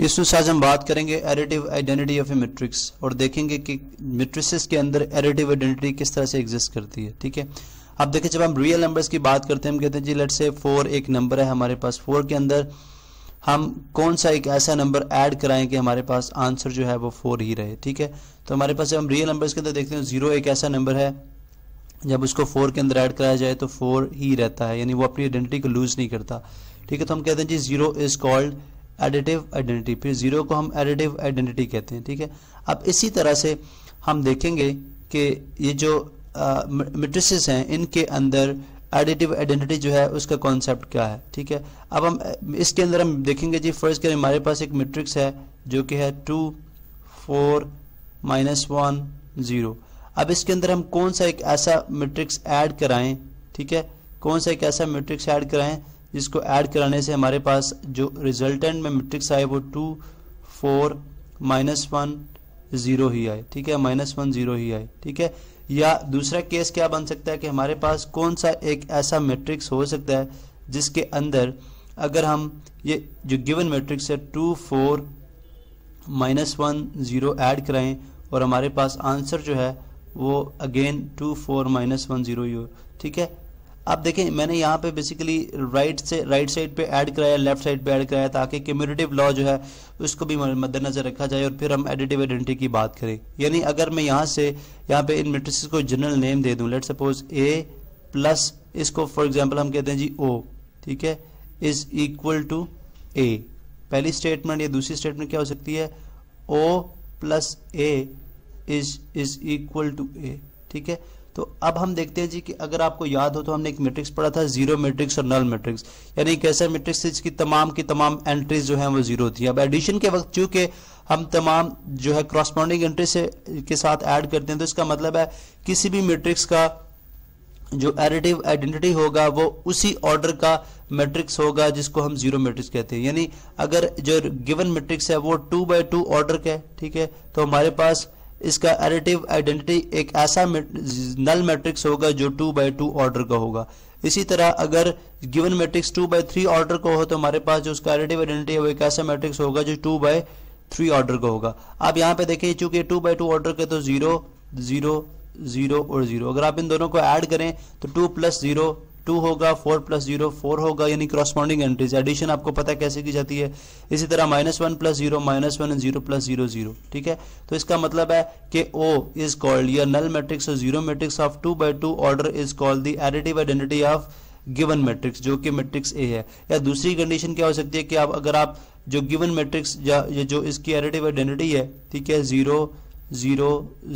जिसमें आज हम बात करेंगे additive identity of a matrix और देखेंगे कि मेट्रिसेस के अंदर एडिटिव आइडेंटिटी किस तरह से एग्जिस्ट करती है ठीक है अब देखिए जब हम रियल नंबर्स की बात करते हैं हम कहते हैं जी लेट से फोर एक नंबर है हमारे पास फोर के अंदर हम कौन सा एक ऐसा नंबर ऐड कराएं कि हमारे पास आंसर जो है वो फोर ही रहे ठीक है तो हमारे पास जब हम रियल नंबर्स के अंदर देखते हैं जीरो एक ऐसा नंबर है जब उसको फोर के अंदर ऐड कराया जाए तो फोर ही रहता है यानी वो अपनी आइडेंटिटी को लूज नहीं करता ठीक है तो हम कहते हैं जी zero is called additive identity फिर जीरो को हम एडिटिव आइडेंटिटी कहते हैं ठीक है अब इसी तरह से हम देखेंगे कि ये जो मेट्रिसेस हैं इनके अंदर एडिटिव आइडेंटिटी जो है उसका कॉन्सेप्ट क्या है ठीक है अब हम इसके अंदर हम देखेंगे जी फर्स्ट करें हमारे पास एक मेट्रिक्स है जो कि है two four minus one zero अब इसके अंदर हम कौन सा एक ऐसा मेट्रिक्स ऐड कराएं ठीक है कौन सा एक ऐसा मेट्रिक्स ऐड कराएं जिसको ऐड कराने से हमारे पास जो रिजल्टेंट में मैट्रिक्स आए वो two four minus one zero ही आए ठीक है माइनस वन ज़ीरो ही आए ठीक है या दूसरा केस क्या बन सकता है कि हमारे पास कौन सा एक ऐसा मैट्रिक्स हो सकता है जिसके अंदर अगर हम ये जो गिवन मैट्रिक्स है two four minus one zero add कराएं और हमारे पास आंसर जो है वो again two four minus one zero ही हो ठीक है आप देखें मैंने यहाँ पे बेसिकली राइट से राइट साइड पे ऐड कराया लेफ्ट साइड पे ऐड कराया ताकि कम्यूनिटिव लॉ जो है उसको भी मद्देनजर रखा जाए और फिर हम एडिटिव आइडेंटिटी की बात करें यानी अगर मैं यहाँ से यहाँ पे इन मेट्रिस को जनरल नेम दे दूँ लेट सपोज ए प्लस इसको फॉर एग्जाम्पल हम कहते हैं जी ओ ठीक है इज इक्वल टू ए पहली स्टेटमेंट या दूसरी स्टेटमेंट क्या हो सकती है O plus A is is equal to A ठीक है तो अब हम देखते हैं जी कि अगर आपको याद हो तो हमने एक मैट्रिक्स पढ़ा था जीरो मैट्रिक्स और नल मैट्रिक्स यानी कैसे ऐसा मैट्रिक्स जिसकी तमाम की तमाम एंट्रीज जो है वो जीरो थी अब एडिशन के वक्त चूंकि हम तमाम जो है क्रॉसपॉन्डिंग एंट्री से के साथ ऐड करते हैं तो इसका मतलब है किसी भी मैट्रिक्स का जो एडिटिव आइडेंटिटी होगा वो उसी ऑर्डर का मैट्रिक्स होगा जिसको हम जीरो मैट्रिक्स कहते हैं यानी अगर जो गिवन मैट्रिक्स है वो टू बाय टू ऑर्डर का है ठीक है तो हमारे पास इसका एरेटिव आइडेंटिटी एक ऐसा नल मैट्रिक्स होगा जो टू बाई टू ऑर्डर का होगा इसी तरह अगर given matrix two by three order का हो तो हमारे पास जो उसका एरेटिव आइडेंटिटी है वो एक ऐसा मैट्रिक्स होगा जो टू बाई थ्री ऑर्डर का होगा आप यहाँ पे देखिए चूंकि टू बाई टू ऑर्डर के तो जीरो जीरो जीरो और जीरो अगर आप इन दोनों को ऐड करें तो टू प्लस जीरो टू होगा फोर प्लस जीरो फोर होगा यानी क्रॉसपॉन्डिंग एंट्रीज एडिशन आपको पता है कैसे की जाती है इसी तरह minus one plus zero minus one zero plus zero zero ठीक है तो इसका मतलब है कि ओ इज कॉल्ड या नल मैट्रिक्स और zero matrix of two by two order is called the additive identity of given matrix जो कि मैट्रिक्स ए है या दूसरी कंडीशन क्या हो सकती है कि आप अगर आप जो गिवन मैट्रिक्स या जो इसकी एडिटिव आइडेंटिटी है ठीक है जीरो जीरो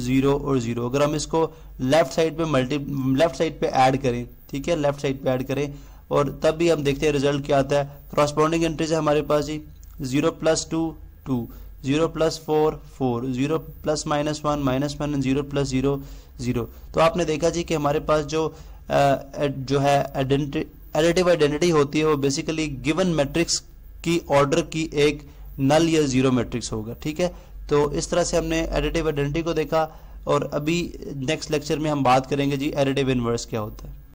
जीरो और जीरो अगर हम इसको लेफ्ट साइड पे मल्टी लेफ्ट साइड पे ऐड करें ठीक है लेफ्ट साइड पे ऐड करें और तब भी हम देखते हैं रिजल्ट क्या आता है क्रॉसपॉन्डिंग एंट्रीज है हमारे पास जी zero plus two two zero plus four four zero plus minus one minus one zero plus zero zero तो आपने देखा जी कि हमारे पास जो आ, जो है एडिटिव आइडेंटिटी होती है वो बेसिकली गिवन मैट्रिक्स की ऑर्डर की एक नल या जीरो मैट्रिक्स होगा ठीक है तो इस तरह से हमने एडिटिव आइडेंटिटी को देखा और अभी नेक्स्ट लेक्चर में हम बात करेंगे जी एडिटिव इनवर्स क्या होता है